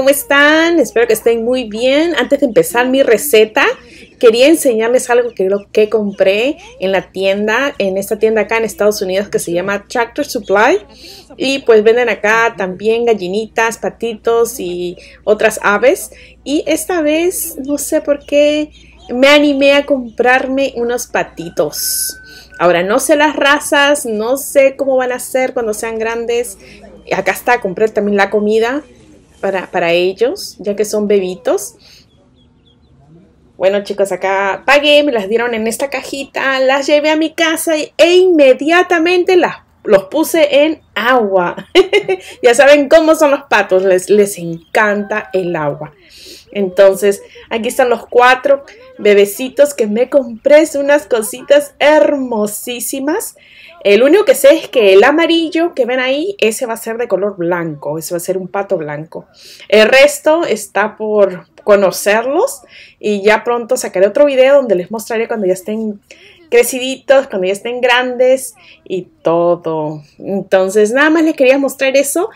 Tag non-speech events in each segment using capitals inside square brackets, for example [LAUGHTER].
¿cómo están? Espero que estén muy bien. Antes de empezar mi receta, quería enseñarles algo que, lo que compré en la tienda, en esta tienda acá en Estados Unidos que se llama Tractor Supply. Y pues venden acá también gallinitas, patitos y otras aves. Y esta vez, no sé por qué, me animé a comprarme unos patitos. Ahora, no sé las razas, no sé cómo van a ser cuando sean grandes. Acá está, compré también la comida para, ellos, ya que son bebitos. Bueno chicos, acá pagué, me las dieron en esta cajita, las llevé a mi casa e inmediatamente las, los puse en agua. [LAUGHS] ya saben cómo son los patos, les, les encanta el agua. Entonces, aquí están los cuatro bebecitos que me compré. Son unas cositas hermosísimas. El único que sé es que el amarillo que ven ahí, ese va a ser de color blanco. Ese va a ser un pato blanco. El resto está por conocerlos. Y ya pronto sacaré otro video donde les mostraré cuando ya estén creciditos, cuando ya estén grandes y todo. Entonces, nada más les quería mostrar eso.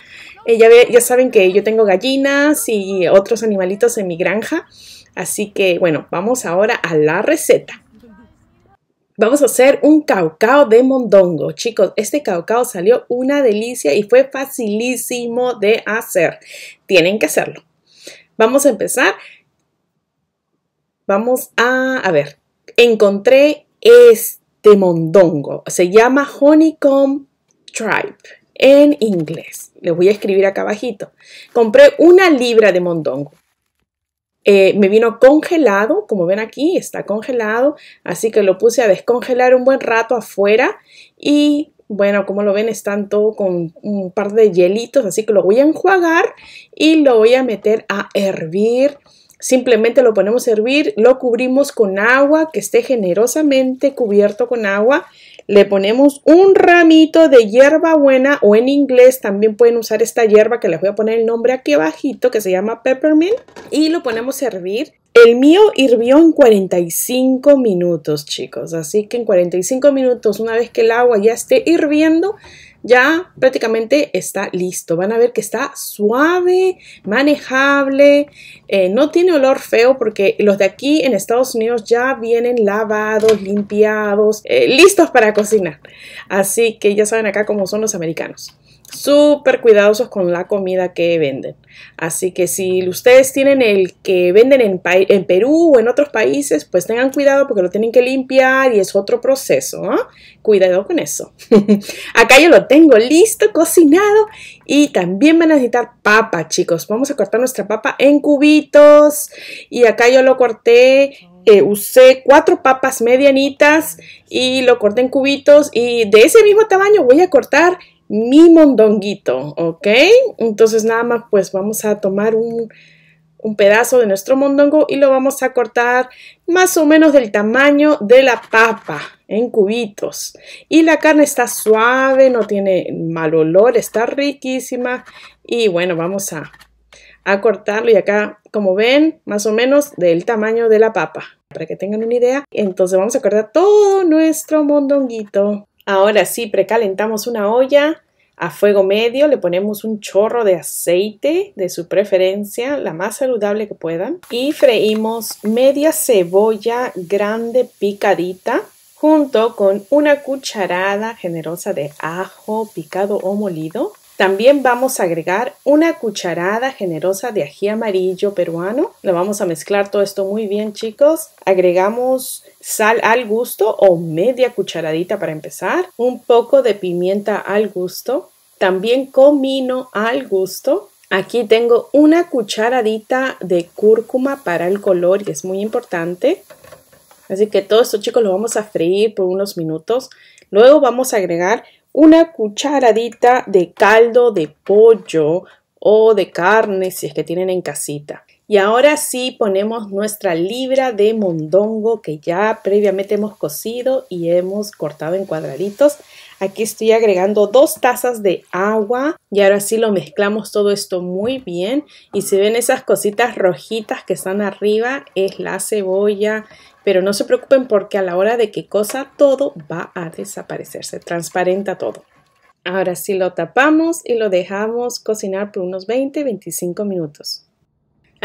Eh, ya, saben que yo tengo gallinas y otros animalitos en mi granja. Así que bueno, vamos ahora a la receta. Vamos a hacer un caucao de mondongo. Chicos, este caucao salió una delicia y fue facilísimo de hacer. Tienen que hacerlo. Vamos a empezar. Vamos a, a ver, encontré este mondongo. Se llama Honeycomb Tribe en inglés les voy a escribir acá abajito. Compré una libra de mondongo. Eh, me vino congelado, como ven aquí, está congelado, así que lo puse a descongelar un buen rato afuera y bueno, como lo ven, están todo con un par de hielitos, así que lo voy a enjuagar y lo voy a meter a hervir. Simplemente lo ponemos a hervir, lo cubrimos con agua, que esté generosamente cubierto con agua le ponemos un ramito de hierba buena o en inglés también pueden usar esta hierba que les voy a poner el nombre aquí abajito que se llama peppermint y lo ponemos a hervir. El mío hirvió en 45 minutos chicos, así que en 45 minutos una vez que el agua ya esté hirviendo ya prácticamente está listo. Van a ver que está suave, manejable, eh, no tiene olor feo porque los de aquí en Estados Unidos ya vienen lavados, limpiados, eh, listos para cocinar. Así que ya saben acá cómo son los americanos súper cuidadosos con la comida que venden. Así que si ustedes tienen el que venden en, Perú o en otros países, pues tengan cuidado porque lo tienen que limpiar y es otro proceso. ¿ah? Cuidado con eso. [LAUGHS] Acá yo lo tengo listo, cocinado y también van a necesitar papa, chicos. Vamos a cortar nuestra papa en cubitos y acá yo lo corté eh, usé cuatro papas medianitas y lo corté en cubitos y de ese mismo tamaño voy a cortar mi mondonguito, ¿ok? Entonces nada más pues vamos a tomar un, pedazo de nuestro mondongo y lo vamos a cortar más o menos del tamaño de la papa en cubitos. Y la carne está suave, no tiene mal olor, está riquísima. Y bueno, vamos a, a cortarlo y acá como ven más o menos del tamaño de la papa para que tengan una idea. Entonces vamos a cortar todo nuestro mondonguito. Ahora sí, precalentamos una olla a fuego medio, le ponemos un chorro de aceite de su preferencia, la más saludable que puedan, y freímos media cebolla grande picadita junto con una cucharada generosa de ajo picado o molido, también vamos a agregar una cucharada generosa de ají amarillo peruano. Lo vamos a mezclar todo esto muy bien, chicos. Agregamos sal al gusto o media cucharadita para empezar, un poco de pimienta al gusto, también comino al gusto. Aquí tengo una cucharadita de cúrcuma para el color, que es muy importante. Así que todo esto, chicos, lo vamos a freír por unos minutos. Luego vamos a agregar una cucharadita de caldo de pollo o de carne si es que tienen en casita. Y ahora sí ponemos nuestra libra de mondongo que ya previamente hemos cocido y hemos cortado en cuadraditos. Aquí estoy agregando dos tazas de agua y ahora sí lo mezclamos todo esto muy bien. Y si ven esas cositas rojitas que están arriba es la cebolla, pero no se preocupen porque a la hora de que cosa todo va a desaparecer, se transparenta todo. Ahora sí lo tapamos y lo dejamos cocinar por unos 20-25 minutos.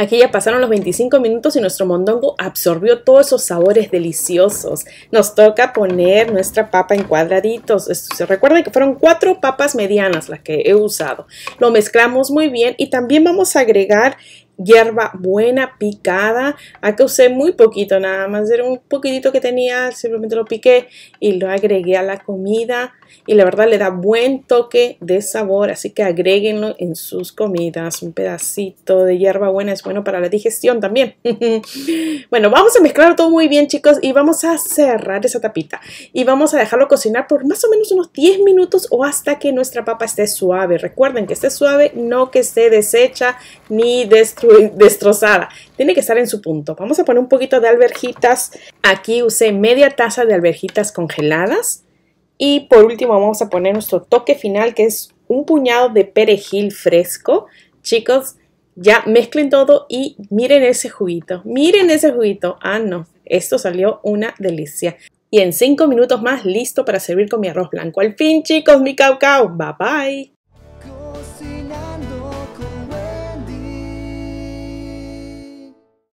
Aquí ya pasaron los 25 minutos y nuestro mondongo absorbió todos esos sabores deliciosos. Nos toca poner nuestra papa en cuadraditos. Recuerden se que fueron cuatro papas medianas las que he usado. Lo mezclamos muy bien y también vamos a agregar hierba buena picada. Acá usé muy poquito, nada más era un poquitito que tenía, simplemente lo piqué y lo agregué a la comida. Y la verdad le da buen toque de sabor, así que agréguenlo en sus comidas. Un pedacito de hierba buena es bueno para la digestión también. [LAUGHS] bueno, vamos a mezclar todo muy bien, chicos, y vamos a cerrar esa tapita. Y vamos a dejarlo cocinar por más o menos unos 10 minutos o hasta que nuestra papa esté suave. Recuerden que esté suave, no que esté deshecha ni destruida destrozada. Tiene que estar en su punto. Vamos a poner un poquito de alberjitas. Aquí usé media taza de alberjitas congeladas. Y por último vamos a poner nuestro toque final que es un puñado de perejil fresco. Chicos, ya mezclen todo y miren ese juguito. Miren ese juguito. Ah, no. Esto salió una delicia. Y en 5 minutos más listo para servir con mi arroz blanco. Al fin, chicos, mi cacao. Bye bye.